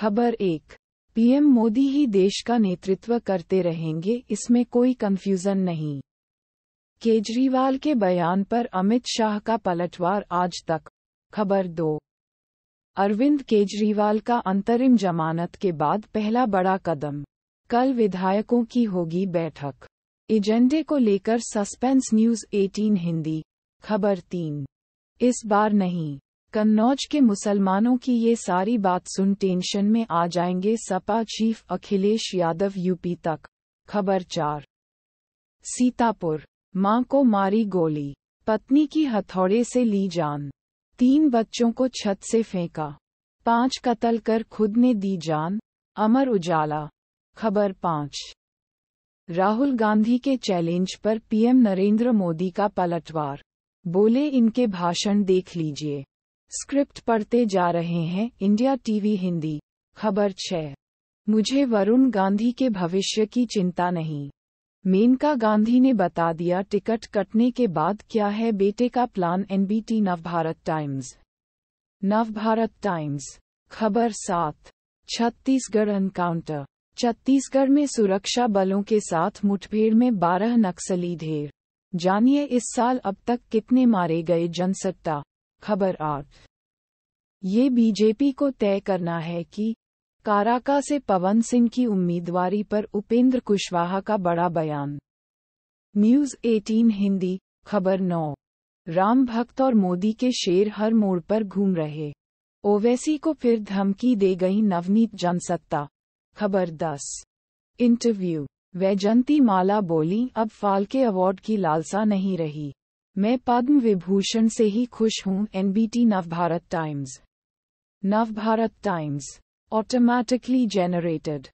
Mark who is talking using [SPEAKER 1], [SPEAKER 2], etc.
[SPEAKER 1] खबर एक पीएम मोदी ही देश का नेतृत्व करते रहेंगे इसमें कोई कंफ्यूजन नहीं केजरीवाल के बयान पर अमित शाह का पलटवार आज तक खबर दो अरविंद केजरीवाल का अंतरिम जमानत के बाद पहला बड़ा कदम कल विधायकों की होगी बैठक एजेंडे को लेकर सस्पेंस न्यूज 18 हिंदी खबर तीन इस बार नहीं कन्नौज के मुसलमानों की ये सारी बात सुन टेंशन में आ जाएंगे सपा चीफ अखिलेश यादव यूपी तक खबर चार सीतापुर मां को मारी गोली पत्नी की हथौड़े से ली जान तीन बच्चों को छत से फेंका पांच कत्ल कर खुद ने दी जान अमर उजाला खबर पाँच राहुल गांधी के चैलेंज पर पीएम नरेंद्र मोदी का पलटवार बोले इनके भाषण देख लीजिए स्क्रिप्ट पढ़ते जा रहे हैं इंडिया टीवी हिंदी खबर छह मुझे वरुण गांधी के भविष्य की चिंता नहीं मेनका गांधी ने बता दिया टिकट कटने के बाद क्या है बेटे का plan NBT Navbharat times Navbharat times खबर सात छत्तीसगढ़ एनकाउंटर छत्तीसगढ़ में सुरक्षा बलों के साथ मुठभेड़ में बारह नक्सली ढेर जानिए इस साल अब तक कितने मारे गए जनसत्ता खबर आठ ये बीजेपी को तय करना है कि काराका से पवन सिंह की उम्मीदवारी पर उपेंद्र कुशवाहा का बड़ा बयान न्यूज 18 हिंदी खबर 9 राम भक्त और मोदी के शेर हर मोड़ पर घूम रहे ओवैसी को फिर धमकी दे गई नवनीत जनसत्ता खबर 10 इंटरव्यू वैजंती माला बोली अब फाल्के अवार्ड की लालसा नहीं रही मैं पद्म विभूषण से ही खुश हूं NBT Navbharat times Navbharat times automatically generated